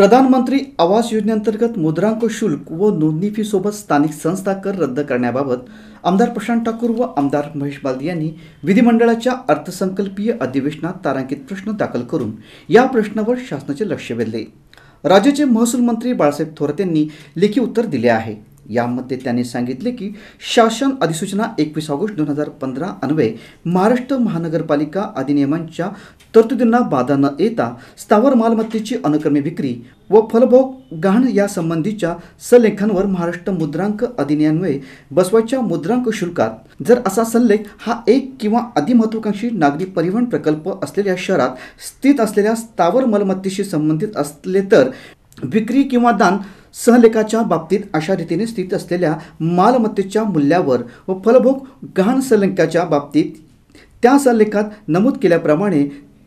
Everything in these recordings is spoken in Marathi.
प्रधानमंत्री आवास योजनेअंतर्गत मुद्रांक शुल्क व नोंदणी फीसोबत स्थानिक संस्था कर रद्द करण्याबाबत आमदार प्रशांत ठाकूर व आमदार महेश बालदी यांनी विधिमंडळाच्या अर्थसंकल्पीय अधिवेशनात तारांकित प्रश्न दाखल करून या प्रश्नावर शासनाचे लक्ष वेधले राज्याचे महसूल मंत्री बाळासाहेब थोरात यांनी लेखी उत्तर दिले आहे यामध्ये त्यांनी सांगितले की शासन अधिसूचना एकवीस ऑगस्ट दोन हजार पंधरा अन्वये महाराष्ट्र महानगरपालिका अधिनियमांच्या तरतुदींना बाधा न येता स्थावर मालमत्तेची अनुक्रमे विक्री व फलभोग गहाण यासंबंधीच्या संलेखांवर महाराष्ट्र मुद्रांक अधिनियमान्वये बसवायच्या मुद्रांक शुल्कात जर असा सल्लेख हा एक किंवा अधिमहत्वाकांक्षी नागरी परिवहन प्रकल्प असलेल्या शहरात स्थित असलेल्या स्थावर मालमत्तेशी संबंधित असले तर विक्री किंवा दान सहलेखाच्या बाबतीत अशा रीतीने स्थित असलेल्या मालमत्तेच्या मूल्यावर व फलभोग गहाण सलेखाच्या बाबतीत त्या सलेखात नमूद केल्याप्रमाणे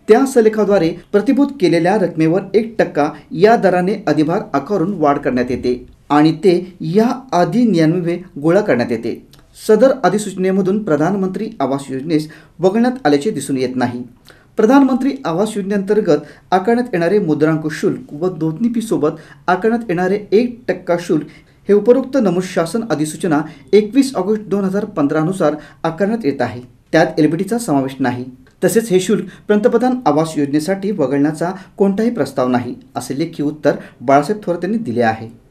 त्या सलेखाद्वारे प्रतिभूत केलेल्या रकमेवर एक टक्का या दराने अधिभार आकारून वाढ करण्यात येते आणि ते या अधिनियमे गोळा करण्यात येते सदर अधिसूचनेमधून प्रधानमंत्री आवास योजनेस वगळण्यात आल्याचे दिसून येत नाही प्रधानमंत्री आवास योजनेअंतर्गत आकारण्यात येणारे मुद्रांक शुल्क व सोबत आकारण्यात येणारे एक टक्का शुल्क हे उपरोक्त नमूद शासन अधिसूचना एकवीस ऑगस्ट दोन हजार पंधरानुसार आकारण्यात येत आहे त्यात एलबीटीचा समावेश नाही तसेच हे शुल्क पंतप्रधान आवास योजनेसाठी वगळण्याचा कोणताही प्रस्ताव नाही असे लेखी उत्तर बाळासाहेब थोरात यांनी दिले आहे